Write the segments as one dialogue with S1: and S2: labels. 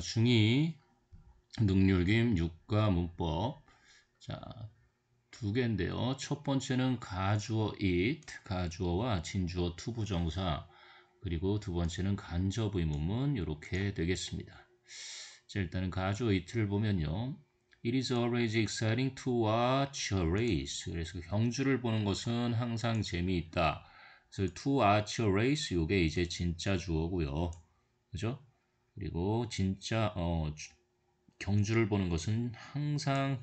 S1: 중이 능률김 육과 문법 자 두 개인데요. 첫 번째는 가주어 it, 가주어와 진주어 투 부정사 그리고 두 번째는 간접 의문문 이렇게 되겠습니다. 자 일단은 가주어 it를 보면요. It is always exciting to watch a race. 그래서 그 경주를 보는 것은 항상 재미있다. 그래서 to watch a race 이게 이제 진짜 주어고요. 그죠? 그리고 진짜 어, 경주를 보는 것은 항상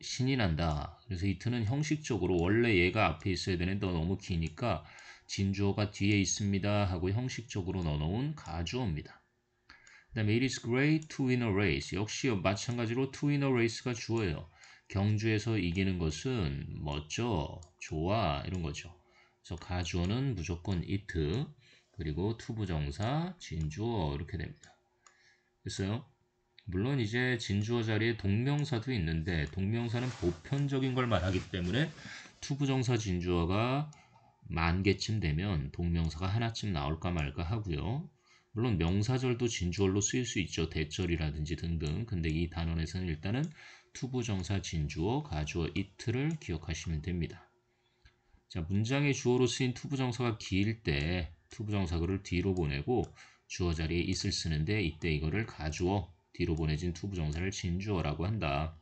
S1: 신이 난다. 그래서 이트는 형식적으로 원래 얘가 앞에 있어야 되는데 너무 기니까 진주어가 뒤에 있습니다 하고 형식적으로 넣어놓은 가주어입니다. 그 다음에 it is great to win a race 역시 마찬가지로 to win a race가 주어예요. 경주에서 이기는 것은 멋져, 좋아 이런 거죠. 그래서 가주어는 무조건 it 그리고 투부정사, 진주어 이렇게 됩니다. 됐어요? 물론 이제 진주어 자리에 동명사도 있는데 동명사는 보편적인 걸 말하기 때문에 투부정사 진주어가 만 개쯤 되면 동명사가 하나쯤 나올까 말까 하고요. 물론 명사절도 진주어로 쓰일 수 있죠. 대절이라든지 등등. 근데 이 단원에서는 일단은 투부정사 진주어, 가주어 이틀을 기억하시면 됩니다. 자, 문장의 주어로 쓰인 투부정사가 길때 투부정사구를 뒤로 보내고 주어 자리에 있을 쓰는데 이때 이거를 가주어 뒤로 보내진 투부정사를 진주어라고 한다.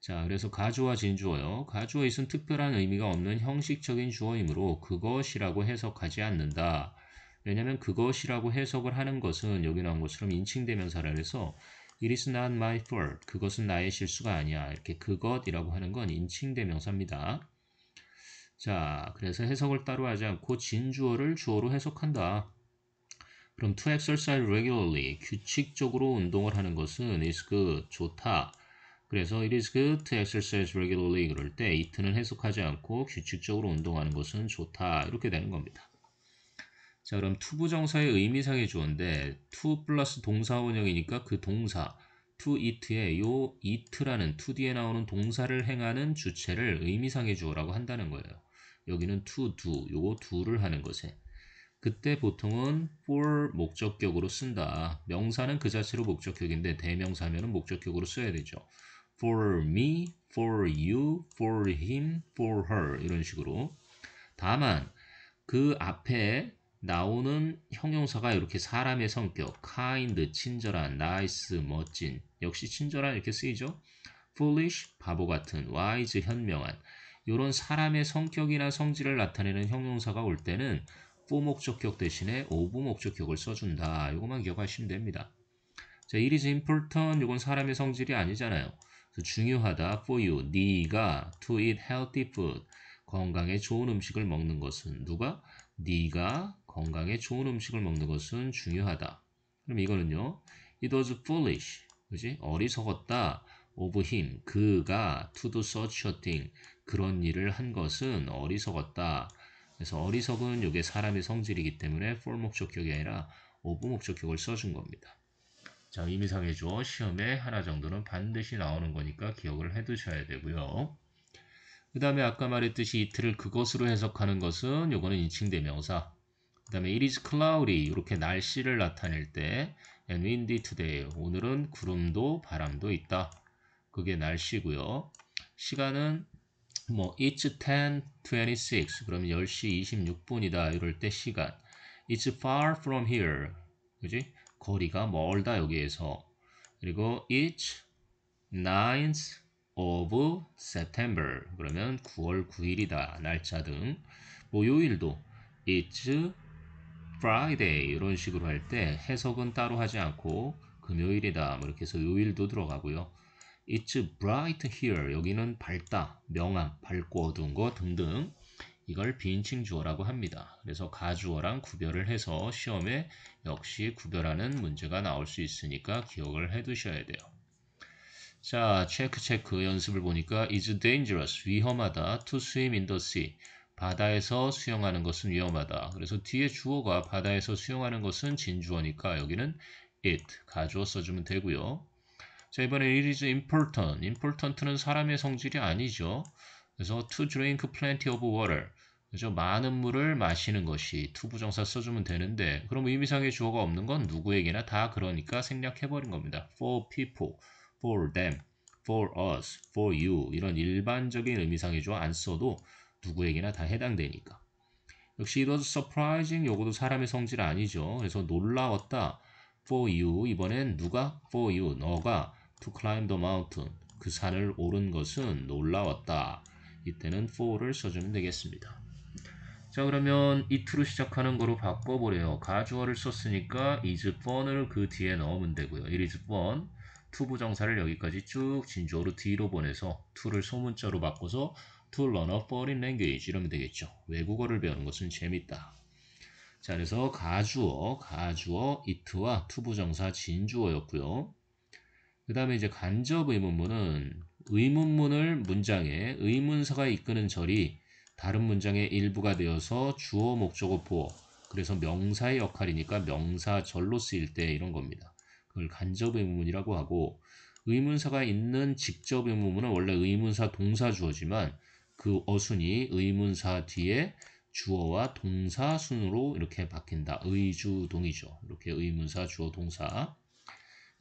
S1: 자 그래서 가주와 진주어요. 가주어 있은 특별한 의미가 없는 형식적인 주어이므로 그것이라고 해석하지 않는다. 왜냐면 하 그것이라고 해석을 하는 것은 여기 나온 것처럼 인칭대명사를해서 It is not my fault. 그것은 나의 실수가 아니야. 이렇게 그것이라고 하는 건 인칭대명사입니다. 자, 그래서 해석을 따로 하지 않고 진주어를 주어로 해석한다. 그럼 to exercise regularly, 규칙적으로 운동을 하는 것은 is good, 좋다. 그래서 it is good to exercise regularly 그럴 때 it는 해석하지 않고 규칙적으로 운동하는 것은 좋다. 이렇게 되는 겁니다. 자, 그럼 to 부정사의 의미상의 주어인데 to 플러스 동사 원형이니까 그 동사 to it에 요 it라는 to 뒤에 나오는 동사를 행하는 주체를 의미상의 주어라고 한다는 거예요. 여기는 to do, 요거 do를 하는 것에. 그때 보통은 for 목적격으로 쓴다. 명사는 그 자체로 목적격인데 대명사면은 목적격으로 써야 되죠. for me, for you, for him, for her 이런 식으로. 다만 그 앞에 나오는 형용사가 이렇게 사람의 성격, kind, 친절한, nice, 멋진, 역시 친절한 이렇게 쓰이죠. foolish, 바보 같은, wise, 현명한. 이런 사람의 성격이나 성질을 나타내는 형용사가 올 때는 부목적격 대신에 오부목적격을 써준다. 이것만 기억하시면 됩니다. 자, it is important. 이건 사람의 성질이 아니잖아요. 중요하다. for you. 네가 to eat healthy food. 건강에 좋은 음식을 먹는 것은 누가? 네가 건강에 좋은 음식을 먹는 것은 중요하다. 그럼 이거는요. It was foolish. 그지? 어리석었다. of him. 그가 to do such a thing. 그런 일을 한 것은 어리석었다. 그래서 어리석은 이게 사람의 성질이기 때문에 for 목적격이 아니라 of 목적격을 써준 겁니다. 자, 이미상의 주어 시험에 하나 정도는 반드시 나오는 거니까 기억을 해두셔야 되고요. 그 다음에 아까 말했듯이 이틀을 그것으로 해석하는 것은 요거는 인칭 대명사. 그 다음에 it is cloudy 이렇게 날씨를 나타낼 때 and windy today 오늘은 구름도 바람도 있다. 그게 날씨고요. 시간은 뭐 it's 10:26그러면 10시 26분이다 이럴 때 시간. it's far from here. 그지? 거리가 멀다 여기에서. 그리고 it's 9 of September 그러면 9월 9일이다 날짜 등 목요일도 뭐 it's Friday 이런 식으로 할 때 해석은 따로 하지 않고 금요일이다 뭐 이렇게 해서 요일도 들어가고요 It's bright here 여기는 밝다 명암 밝고 어두운 거 등등 이걸 비인칭 주어라고 합니다 그래서 가주어랑 구별을 해서 시험에 역시 구별하는 문제가 나올 수 있으니까 기억을 해 두셔야 돼요 자, 체크 체크 연습을 보니까 is dangerous, 위험하다, to swim in the sea, 바다에서 수영하는 것은 위험하다. 그래서 뒤에 주어가 바다에서 수영하는 것은 진주어니까 여기는 it, 가져어 써주면 되고요. 자, 이번에 it is important, important는 사람의 성질이 아니죠. 그래서 to drink plenty of water, 그죠? 많은 물을 마시는 것이 투부정사 써주면 되는데 그럼 의미상의 주어가 없는 건 누구에게나 다 그러니까 생략해버린 겁니다. for people. for them, for us, for you 이런 일반적인 의미상이죠. 안 써도 누구에게나 다 해당되니까. 역시 it was surprising 요거도 사람의 성질 아니죠. 그래서 놀라웠다. for you 이번엔 누가 for you 너가 to climb the mountain 그 산을 오른 것은 놀라웠다. 이때는 for를 써주면 되겠습니다. 자 그러면 이트로 시작하는 거로 바꿔보래요. 가주어를 썼으니까 is fun을 그 뒤에 넣으면 되고요. it is fun 투부정사를 여기까지 쭉 진주어로 뒤로 보내서 투를 소문자로 바꿔서 to learn a foreign language 이러면 되겠죠. 외국어를 배우는 것은 재밌다. 자, 그래서 가주어, 가주어, it와 투부정사 진주어였고요. 그 다음에 이제 간접 의문문은 의문문을 문장에 의문사가 이끄는 절이 다른 문장의 일부가 되어서 주어, 목적어, 보어 그래서 명사의 역할이니까 명사절로 쓰일 때 이런 겁니다. 그걸 간접 의문이라고 하고 의문사가 있는 직접 의문문은 원래 의문사 동사 주어지만 그 어순이 의문사 뒤에 주어와 동사 순으로 이렇게 바뀐다. 의주동이죠. 이렇게 의문사 주어 동사.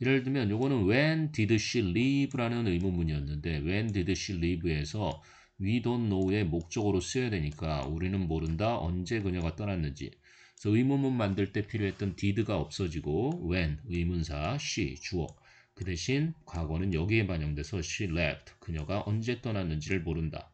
S1: 예를 들면 요거는 when did she leave라는 의문문이었는데 when did she leave에서 we don't know의 목적으로 쓰여야 되니까 우리는 모른다 언제 그녀가 떠났는지 그래서 의문문 만들 때 필요했던 did가 없어지고 when 의문사 she 주어 그 대신 과거는 여기에 반영돼서 she left 그녀가 언제 떠났는지를 모른다.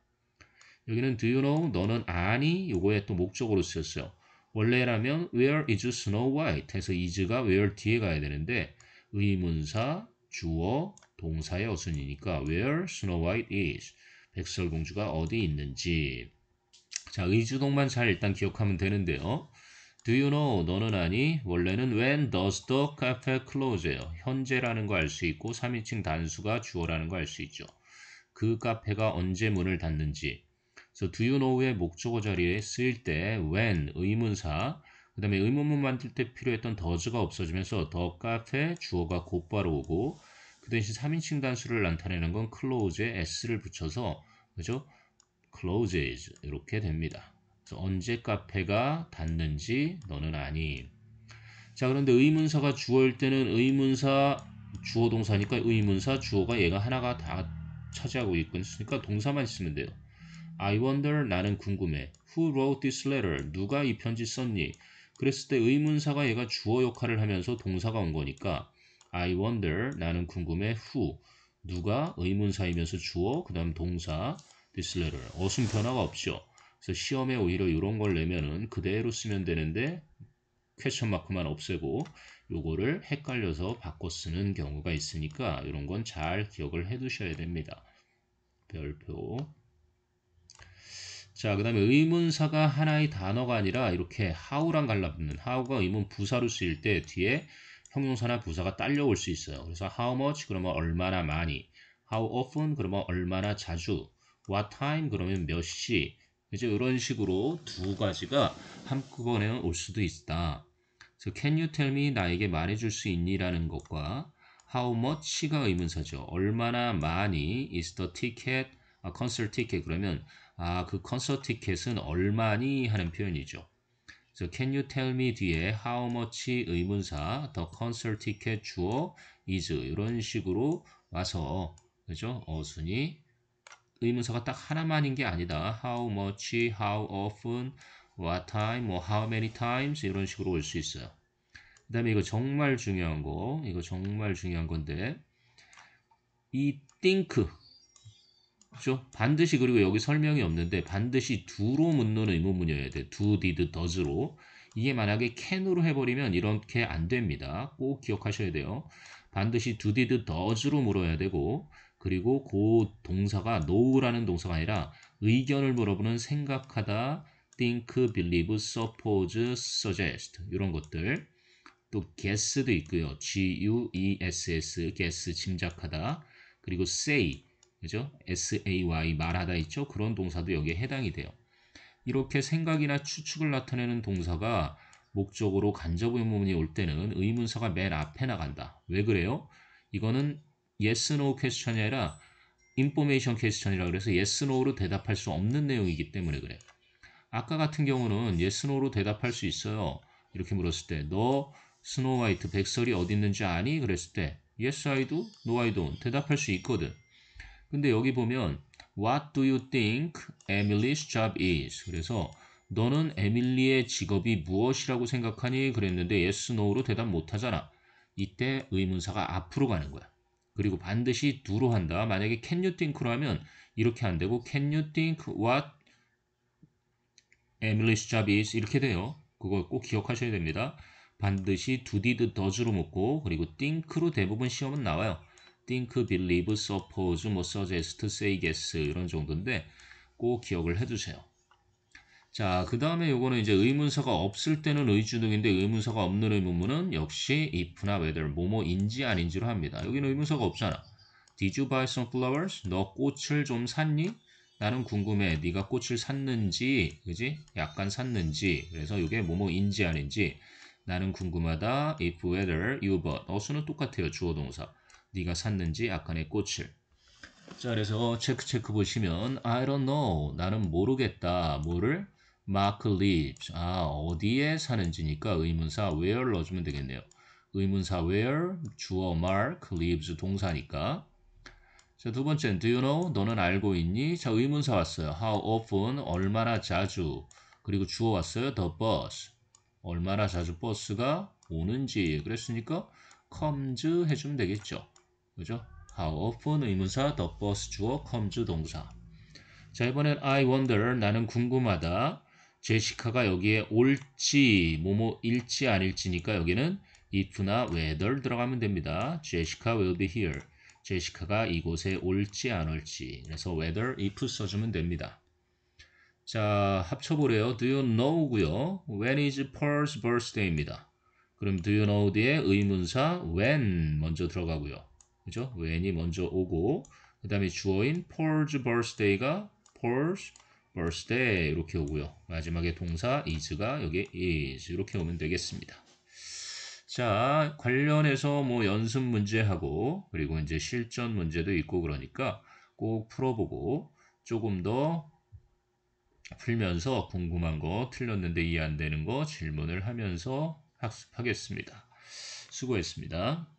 S1: 여기는 do you know 너는 아니 이거에또 목적으로 쓰였어요. 원래라면 where is Snow White 해서 is가 where 뒤에 가야 되는데 의문사 주어 동사의 어순이니까 where Snow White is 백설공주가 어디 있는지 자 의주동만 잘 일단 기억하면 되는데요. Do you know? 너는 아니? 원래는 when does the cafe close예요. 현재라는 거 알 수 있고 3인칭 단수가 주어라는 거 알 수 있죠. 그 카페가 언제 문을 닫는지. 그래서 do you know의 목적어 자리에 쓰일 때 when 의문사 그 다음에 의문문 만들 때 필요했던 does가 없어지면서 the cafe 주어가 곧바로 오고 그 대신 3인칭 단수를 나타내는 건 close에 s를 붙여서 그죠? closes 이렇게 됩니다. 언제 카페가 닫는지 너는 아니. 자 그런데 의문사가 주어일 때는 의문사 주어 동사니까 의문사 주어가 얘가 하나가 다 차지하고 있그러니까 동사만 있으면 돼요. I wonder 나는 궁금해. Who wrote this letter? 누가 이 편지 썼니? 그랬을 때 의문사가 얘가 주어 역할을 하면서 동사가 온 거니까 I wonder 나는 궁금해 who 누가 의문사이면서 주어 그 다음 동사 this letter 어순 변화가 없죠. 그래서 시험에 오히려 이런 걸 내면은 그대로 쓰면 되는데 퀘션 마크만 없애고 요거를 헷갈려서 바꿔 쓰는 경우가 있으니까 이런 건 잘 기억을 해 두셔야 됩니다. 별표 자, 그 다음에 의문사가 하나의 단어가 아니라 이렇게 how랑 갈라붙는 how가 의문 부사로 쓰일 때 뒤에 형용사나 부사가 딸려올 수 있어요. 그래서 how much 그러면 얼마나 많이, how often 그러면 얼마나 자주, what time 그러면 몇 시, 이제 이런 식으로 두 가지가 한꺼번에 올 수도 있다. 그래서 can you tell me 나에게 말해줄 수 있니라는 것과 how much가 의문사죠. 얼마나 많이 is the ticket, 아, concert ticket 그러면 아그 콘서트 티켓은 얼마니 하는 표현이죠. 그래서 can you tell me 뒤에 how much 의문사 the concert ticket 주어 is 이런 식으로 와서 그죠 어순이 의문사가 딱 하나만인 게 아니다. How much, how often, what time, 뭐 how many times 이런 식으로 올 수 있어요. 그 다음에 이거 정말 중요한 거, 이거 정말 중요한 건데 이 think 그죠? 반드시 그리고 여기 설명이 없는데 반드시 두로 묻는 의문문이어야 돼. do, did, does로 이게 만약에 can으로 해버리면 이렇게 안 됩니다. 꼭 기억하셔야 돼요. 반드시 do, did, does로 물어야 되고 그리고 그 동사가 know라는 동사가 아니라 의견을 물어보는 생각하다, think, believe, suppose, suggest 이런 것들 또 guess도 있고요. G-U-E-S-S guess 짐작하다 그리고 say 그죠? S-A-Y 말하다 있죠? 그런 동사도 여기에 해당이 돼요. 이렇게 생각이나 추측을 나타내는 동사가 목적으로 간접 의문이 올 때는 의문사가 맨 앞에 나간다. 왜 그래요? 이거는 yes no 퀘스천이 아니라 인포메이션 퀘스천이라 그래서 yes no로 대답할 수 없는 내용이기 때문에 그래. 아까 같은 경우는 yes no로 대답할 수 있어요. 이렇게 물었을 때 너 스노우 화이트 백설이 어디 있는지 아니? 그랬을 때 yes I do, no I don't 대답할 수 있거든. 근데 여기 보면 What do you think Emily's job is? 그래서 너는 에밀리의 직업이 무엇이라고 생각하니? 그랬는데 yes, no로 대답 못하잖아. 이때 의문사가 앞으로 가는 거야. 그리고 반드시 두로 한다. 만약에 can you think라면 이렇게 안 되고 can you think what Emily's job is 이렇게 돼요. 그거 꼭 기억하셔야 됩니다. 반드시 do, did, does로 묶고 그리고 think로 대부분 시험은 나와요. think, believe, suppose, 뭐 suggest, say, guess 이런 정도인데 꼭 기억을 해두세요. 자, 그 다음에 요거는 이제 의문사가 없을 때는 의주동인데 의문사가 없는 의문문은 역시 if나 whether, 뭐뭐인지 아닌지로 합니다. 여기는 의문사가 없잖아. Did you buy some flowers? 너 꽃을 좀 샀니? 나는 궁금해. 네가 꽃을 샀는지, 그지? 약간 샀는지. 그래서 이게 뭐뭐인지 아닌지. 나는 궁금하다. if, whether, you bought. 어수는 똑같아요. 주어 동사. 네가 샀는지 약간의 꽃을. 자, 그래서 체크 체크 보시면 I don't know. 나는 모르겠다. 뭐를? 마크 l i v 아, 어디에 사는지니까 의문사 where 넣어주면 되겠네요. 의문사 where, 주어 mark, lives 동사니까. 자, 두 번째는 do you know? 너는 알고 있니? 자, 의문사 왔어요. how often? 얼마나 자주. 그리고 주어 왔어요. the bus. 얼마나 자주 버스가 오는지. 그랬으니까 comes 해주면 되겠죠. 그죠? how often 의문사, the bus 주어, comes 동사. 자, 이번엔 I wonder. 나는 궁금하다. 제시카가 여기에 옳지, 뭐뭐 일지 아닐지니까 여기는 if나 whether 들어가면 됩니다. 제시카 will be here. 제시카가 이곳에 옳지안 올지. 그래서 whether, if 써주면 됩니다. 자, 합쳐보래요. do you know고요. when is Paul's birthday입니다. 그럼 do you know 뒤에 의문사 when 먼저 들어가고요. 그죠? when이 먼저 오고 그 다음에 주어인 p a r l s birthday가 p a r l s birthday 이렇게 오고요. 마지막에 동사 is가 여기 is 이렇게 오면 되겠습니다. 자, 관련해서 뭐 연습 문제하고 그리고 이제 실전 문제도 있고 그러니까 꼭 풀어보고 조금 더 풀면서 궁금한 거, 틀렸는데 이해 안 되는 거 질문을 하면서 학습하겠습니다. 수고했습니다.